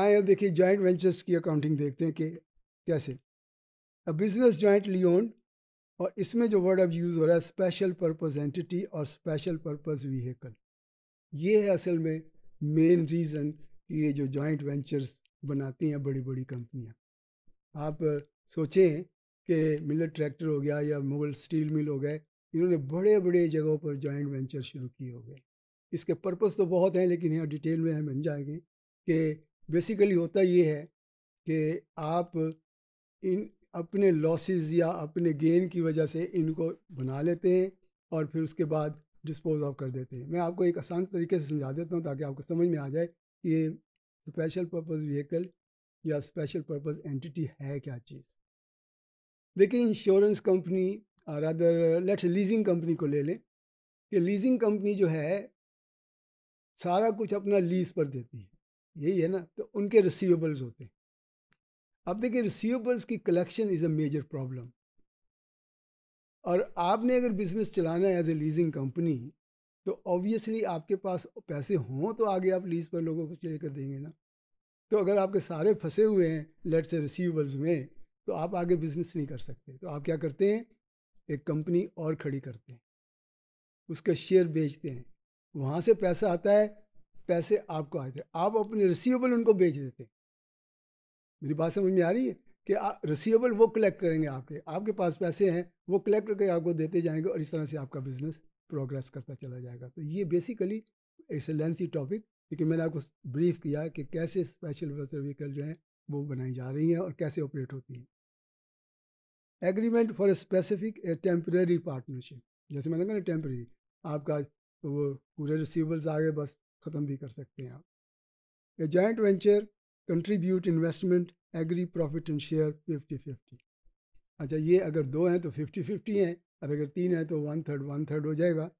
आए अब देखिए जॉइंट वेंचर्स की अकाउंटिंग देखते हैं कि कैसे अ बिजनेस जॉइंटली ओन्ड और इसमें जो वर्ड अब यूज़ हो रहा है स्पेशल पर्पज़ एंटिटी और स्पेशल पर्पज़ व्हीकल ये है असल में मेन रीज़न कि ये जो जॉइंट वेंचर्स बनाती हैं बड़ी बड़ी कंपनियाँ आप सोचें कि मिलर ट्रैक्टर हो गया या मुगल स्टील मिल हो गए इन्होंने बड़े बड़े जगहों पर जॉइंट वेंचर शुरू किए हो गए इसके पर्पस तो बहुत हैं लेकिन यहाँ डिटेल में हम बन जाएंगे कि बेसिकली होता ये है कि आप इन अपने लॉसेस या अपने गेन की वजह से इनको बना लेते हैं और फिर उसके बाद डिस्पोज ऑफ कर देते हैं मैं आपको एक आसान तरीके से समझा देता हूँ ताकि आपको समझ में आ जाए कि ये स्पेशल पर्पज़ व्हीकल या स्पेशल पर्पज़ एंटिटी है क्या चीज़ देखिए insurance company other let's leasing company को ले लें कि लीजिंग कंपनी जो है सारा कुछ अपना लीज पर देती है यही है ना तो उनके रिसीवेबल्स होते हैं अब देखिए रिसीवेबल्स की collection is a major problem और आपने अगर बिजनेस चलाना है एज ए लीजिंग कंपनी तो ऑब्वियसली आपके पास पैसे हों तो आगे आप लीज पर लोगों को लेकर देंगे ना तो अगर आपके सारे फंसे हुए हैं लेट से रिसीवेबल्स में तो आप आगे बिजनेस नहीं कर सकते तो आप क्या करते हैं एक कंपनी और खड़ी करते हैं उसका शेयर बेचते हैं वहाँ से पैसा आता है पैसे आपको आते आप अपने रिसीवेबल उनको बेच देते मेरी बात समझ में आ रही है कि रिसीवेबल वो कलेक्ट करेंगे आपके आपके पास पैसे हैं वो कलेक्ट करके आपको देते जाएंगे और इस तरह से आपका बिजनेस प्रोग्रेस करता चला जाएगा तो ये basically it's a lengthy topic लेकिन मैंने आपको ब्रीफ किया कि कैसे स्पेशल वेलफेयर व्हीकल जो हैं वो बनाई जा रही हैं और कैसे ऑपरेट होती हैं agreement for a specific a temporary partnership जैसे मैंने कहा ना टेम्प्रेरी आपका वो पूरे रिसीवेबल्स आ गए बस ख़त्म भी कर सकते हैं आप a joint venture contribute investment agree profit and share fifty fifty अच्छा ये अगर दो हैं तो फिफ्टी फिफ्टी हैं और अगर तीन हैं तो वन थर्ड वन थर्ड हो जाएगा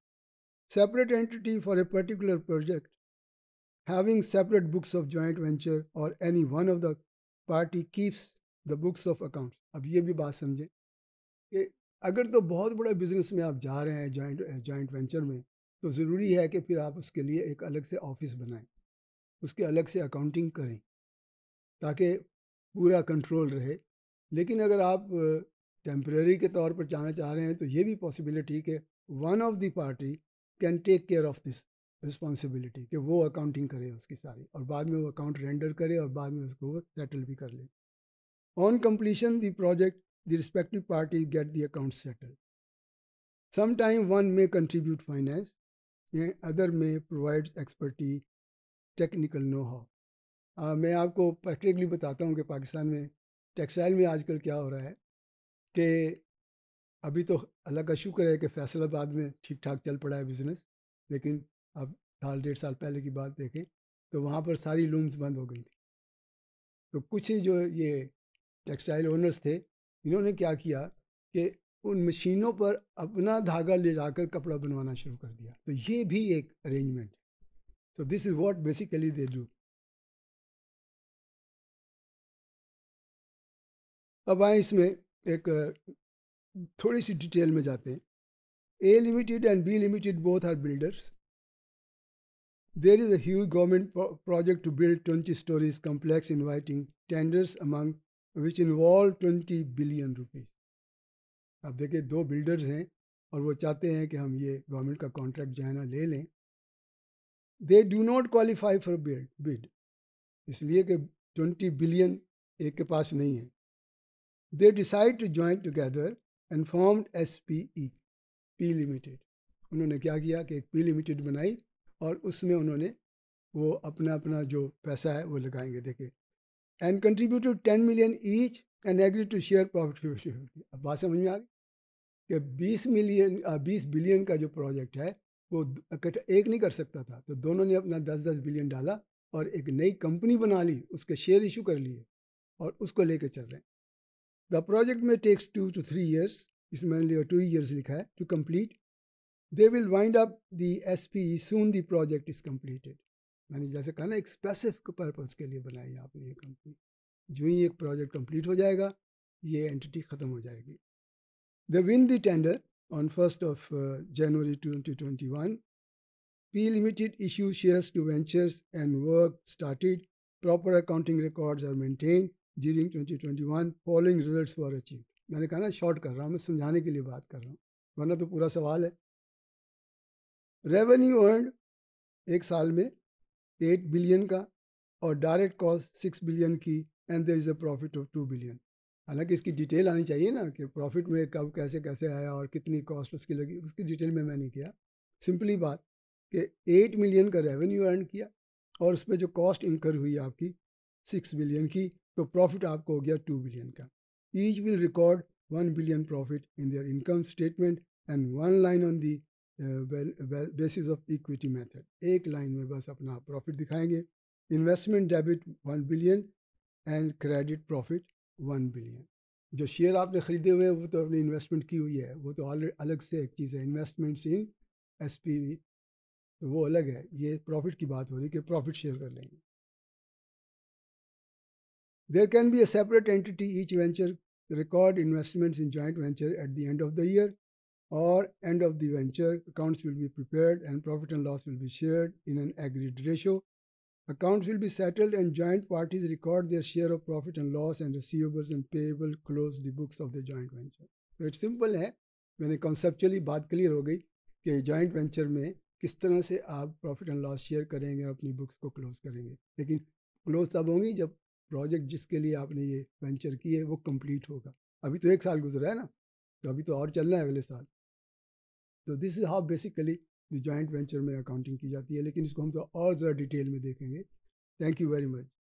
separate entity for a particular project having separate books of joint venture और any one of the party keeps the books of account अब ये भी बात समझें कि अगर तो बहुत बड़ा बिजनेस में आप जा रहे हैं जॉइंट जॉइंट वेंचर में तो ज़रूरी है कि फिर आप उसके लिए एक अलग से ऑफिस बनाएं उसके अलग से अकाउंटिंग करें ताकि पूरा कंट्रोल रहे लेकिन अगर आप टेम्प्रेरी के तौर पर जाना चाह रहे हैं तो ये भी पॉसिबिलिटी कि one of the party can take care of this responsibility कि वो अकाउंटिंग करे उसकी सारी और बाद में वो अकाउंट रेंडर करे और बाद में उसको वो सेटल भी कर ले on completion the project the respective party get the account settle sometime one may contribute finance other में provide expertise technical know how मैं आपको प्रैक्टिकली बताता हूँ कि पाकिस्तान में टेक्सटाइल में आजकल क्या हो रहा है कि अभी तो अल्लाह का शुक्र है कि फैसलाबाद में ठीक ठाक चल पड़ा है बिज़नेस लेकिन अब साल डेढ़ साल पहले की बात देखें तो वहाँ पर सारी लूम्स बंद हो गई थी तो कुछ जो ये टेक्सटाइल ओनर्स थे इन्होंने क्या किया कि उन मशीनों पर अपना धागा ले जाकर कपड़ा बनवाना शुरू कर दिया तो ये भी एक अरेंजमेंट है so this is what basically they do अब आए इसमें एक थोड़ी सी डिटेल में जाते हैं A limited and B limited both are builders there is a government project to build twenty stories complex inviting tenders among which involve twenty billion rupees आप देखिए दो बिल्डर्स हैं और वो चाहते हैं कि हम ये गवर्नमेंट का कॉन्ट्रैक्ट जो है ना ले लें they do not qualify for bid bid इसलिए कि ट्वेंटी बिलियन एक के पास नहीं है they decide to join together and form S P E P limited उन्होंने क्या किया कि एक पी लिमिटेड बनाई और उसमें उन्होंने वो अपना अपना जो पैसा है वो लगाएंगे देखिए and contribute ten million each and agree to share profit अब बात समझ में आ गई कि 20 मिलियन 20 बिलियन का जो प्रोजेक्ट है वो एक नहीं कर सकता था तो दोनों ने अपना 10-10 बिलियन डाला और एक नई कंपनी बना ली उसके शेयर इशू कर लिए और उसको लेके चल रहे हैं द प्रोजेक्ट में takes two two three years इसमें मैंने टू ईयर्स लिखा है to complete they will wind up the S P soon the project is completed मैंने जैसे कहा ना एक स्पेसिफिक पर्पज़ के लिए बनाई आपने ये कंपनी जो ही एक प्रोजेक्ट कंप्लीट हो जाएगा ये एंटिटी ख़त्म हो जाएगी They win the tender on 1st of uh, January 2021. P Limited issues shares to ventures and work started. Proper accounting records are maintained during 2021. Following results were achieved. मैंने कहा ना short कर रहा हूँ मैं समझाने के लिए बात कर रहा हूँ वरना तो पूरा सवाल है रेवेन्यू अर्न एक साल में एट बिलियन का और डायरेक्ट कॉस्ट सिक्स बिलियन की and there is a profit of two billion हालांकि इसकी डिटेल आनी चाहिए ना कि प्रॉफिट में कब कैसे कैसे आया और कितनी कॉस्ट उसकी लगी उसकी डिटेल में मैंने किया सिंपली बात कि एट मिलियन का रेवेन्यू अर्न किया और उस पर जो कॉस्ट इंकर हुई आपकी सिक्स बिलियन की तो प्रॉफिट आपको हो गया टू बिलियन का each will record one billion profit in their income statement and one line on the basis of equity method एक लाइन में बस अपना प्रॉफिट दिखाएंगे investment debit one billion and credit profit one billion जो share आपने खरीदे हुए हैं वो तो आपने इन्वेस्टमेंट की हुई है वो तो अलग से एक चीज़ है इन्वेस्टमेंट्स इन एस तो वो अलग है ये प्रॉफिट की बात हो रही है कि प्रॉफिट शेयर कर लेंगे there can be a separate entity each venture record investments in joint venture at the end of the year और end of the venture accounts will be prepare and profit and loss will be share in an agreed ratio Accounts will be settled and joint parties record their share of profit and loss and receivables and payable close the books of the joint venture. तो it simple है मैंने conceptually बात clear हो गई कि joint venture में किस तरह से आप प्रॉफिट एंड लॉस शेयर करेंगे और अपनी बुक्स को क्लोज करेंगे लेकिन क्लोज तब होंगी जब प्रोजेक्ट जिसके लिए आपने ये वेंचर की है वो कंप्लीट होगा अभी तो एक साल गुजरा है ना तो अभी तो और चलना है अगले साल तो this is how basically joint venture में अकाउंटिंग की जाती है लेकिन इसको हम और ज़रा डिटेल में देखेंगे थैंक यू वेरी मच